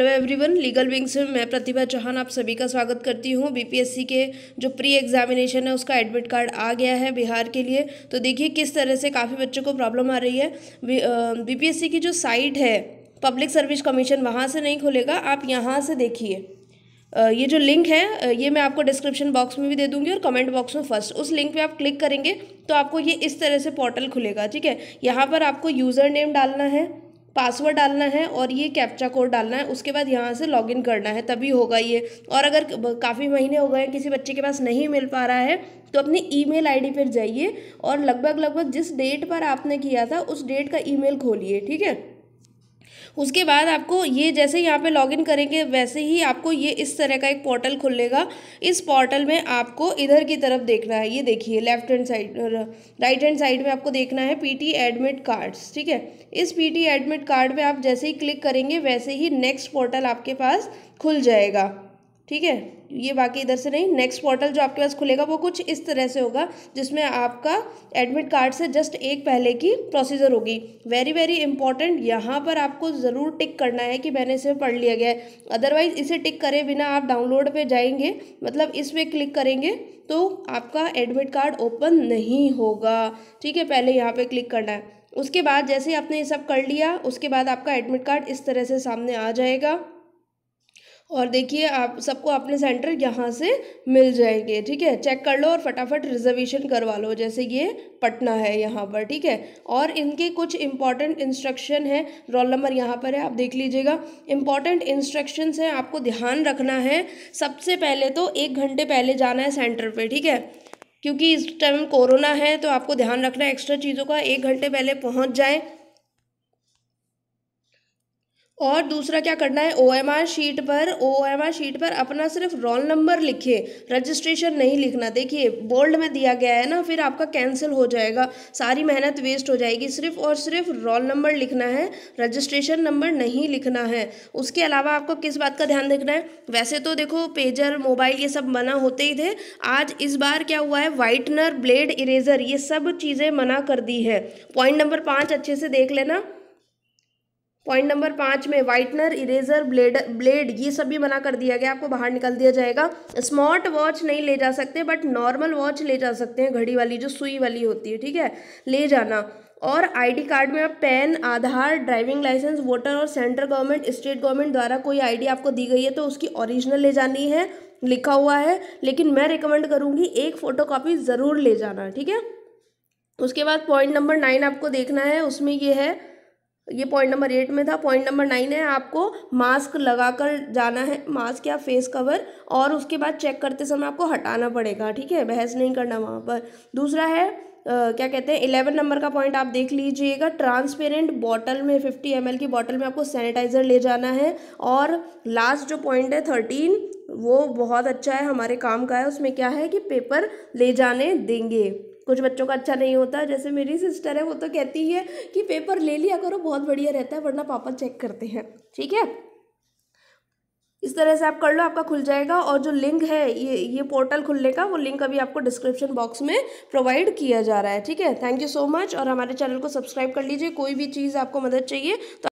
hello everyone legal wings में मैं प्रतिभा चौहान आप सभी का स्वागत करती हूँ बीपीएससी के जो प्री एग्जामिनेशन है उसका एडमिट कार्ड आ गया है बिहार के लिए तो देखिए किस तरह से काफ़ी बच्चों को प्रॉब्लम आ रही है बीपीएससी की जो साइट है पब्लिक सर्विस कमीशन वहाँ से नहीं खुलेगा आप यहाँ से देखिए ये जो लिंक है ये मैं आपको डिस्क्रिप्शन बॉक्स में भी दे दूंगी और कमेंट बॉक्स में फर्स्ट उस लिंक पे आप क्लिक करेंगे तो आपको ये इस तरह से पोर्टल खुलेगा ठीक है यहाँ पर आपको यूज़र नेम डालना है पासवर्ड डालना है और ये कैप्चा कोड डालना है उसके बाद यहाँ से लॉगिन करना है तभी होगा ये और अगर काफ़ी महीने हो गए किसी बच्चे के पास नहीं मिल पा रहा है तो अपनी ईमेल आईडी पर जाइए और लगभग लगभग जिस डेट पर आपने किया था उस डेट का ईमेल खोलिए ठीक है उसके बाद आपको ये जैसे यहाँ पे लॉगिन करेंगे वैसे ही आपको ये इस तरह का एक पोर्टल खुलेगा इस पोर्टल में आपको इधर की तरफ देखना है ये देखिए left hand side right hand side में आपको देखना है पीटी एडमिट कार्ड्स ठीक है इस पीटी एडमिट कार्ड पे आप जैसे ही क्लिक करेंगे वैसे ही नेक्स्ट पोर्टल आपके पास खुल जाएगा ठीक है ये बाकी इधर से नहीं नेक्स्ट पोर्टल जो आपके पास खुलेगा वो कुछ इस तरह से होगा जिसमें आपका एडमिट कार्ड से जस्ट एक पहले की प्रोसीजर होगी वेरी वेरी इंपॉर्टेंट यहाँ पर आपको ज़रूर टिक करना है कि मैंने इसे पढ़ लिया गया है अदरवाइज इसे टिक करे बिना आप डाउनलोड पे जाएंगे मतलब इस पर क्लिक करेंगे तो आपका एडमिट कार्ड ओपन नहीं होगा ठीक है पहले यहाँ पर क्लिक करना है उसके बाद जैसे ही आपने ये सब कर लिया उसके बाद आपका एडमिट कार्ड इस तरह से सामने आ जाएगा और देखिए आप सबको अपने सेंटर यहाँ से मिल जाएंगे ठीक है चेक कर लो और फटाफट रिजर्वेशन करवा लो जैसे ये पटना है यहाँ पर ठीक है और इनके कुछ इंपॉर्टेंट इंस्ट्रक्शन है रोल नंबर यहाँ पर है आप देख लीजिएगा इंपॉर्टेंट इंस्ट्रक्शंस हैं आपको ध्यान रखना है सबसे पहले तो एक घंटे पहले जाना है सेंटर पर ठीक है क्योंकि इस टाइम कोरोना है तो आपको ध्यान रखना है एक्स्ट्रा चीज़ों का एक घंटे पहले पहुँच जाएँ और दूसरा क्या करना है ओ शीट पर ओ शीट पर अपना सिर्फ रोल नंबर लिखिए रजिस्ट्रेशन नहीं लिखना देखिए बोल्ड में दिया गया है ना फिर आपका कैंसिल हो जाएगा सारी मेहनत वेस्ट हो जाएगी सिर्फ और सिर्फ रोल नंबर लिखना है रजिस्ट्रेशन नंबर नहीं लिखना है उसके अलावा आपको किस बात का ध्यान रखना है वैसे तो देखो पेजर मोबाइल ये सब मना होते ही थे आज इस बार क्या हुआ है वाइटनर ब्लेड इरेजर ये सब चीज़ें मना कर दी है पॉइंट नंबर पाँच अच्छे से देख लेना पॉइंट नंबर पाँच में वाइटनर इरेजर ब्लेड ब्लेड ये सब भी मना कर दिया गया आपको बाहर निकल दिया जाएगा स्मार्ट वॉच नहीं ले जा सकते बट नॉर्मल वॉच ले जा सकते हैं घड़ी वाली जो सुई वाली होती है ठीक है ले जाना और आईडी कार्ड में आप PAN Aadhaar driving licence voter और सेंट्रल गवर्नमेंट स्टेट गवर्नमेंट द्वारा कोई आईडी आपको दी गई है तो उसकी ओरिजिनल ले जानी है लिखा हुआ है लेकिन मैं रिकमेंड करूँगी एक फ़ोटोकॉपी ज़रूर ले जाना ठीक है उसके बाद पॉइंट नंबर नाइन आपको देखना है उसमें ये है ये पॉइंट नंबर एट में था पॉइंट नंबर नाइन है आपको मास्क लगाकर जाना है मास्क या फेस कवर और उसके बाद चेक करते समय आपको हटाना पड़ेगा ठीक है बहस नहीं करना वहाँ पर दूसरा है Uh, क्या कहते हैं इलेवन नंबर का पॉइंट आप देख लीजिएगा ट्रांसपेरेंट बॉटल में फिफ्टी एम की बॉटल में आपको सैनिटाइज़र ले जाना है और लास्ट जो पॉइंट है थर्टीन वो बहुत अच्छा है हमारे काम का है उसमें क्या है कि पेपर ले जाने देंगे कुछ बच्चों का अच्छा नहीं होता जैसे मेरी सिस्टर है वो तो कहती है कि पेपर ले लिया करो बहुत बढ़िया रहता है वरना पापा चेक करते हैं ठीक है इस तरह से आप कर लो आपका खुल जाएगा और जो लिंक है ये ये पोर्टल खुलने का वो लिंक अभी आपको डिस्क्रिप्शन बॉक्स में प्रोवाइड किया जा रहा है ठीक है थैंक यू सो मच और हमारे चैनल को सब्सक्राइब कर लीजिए कोई भी चीज़ आपको मदद चाहिए तो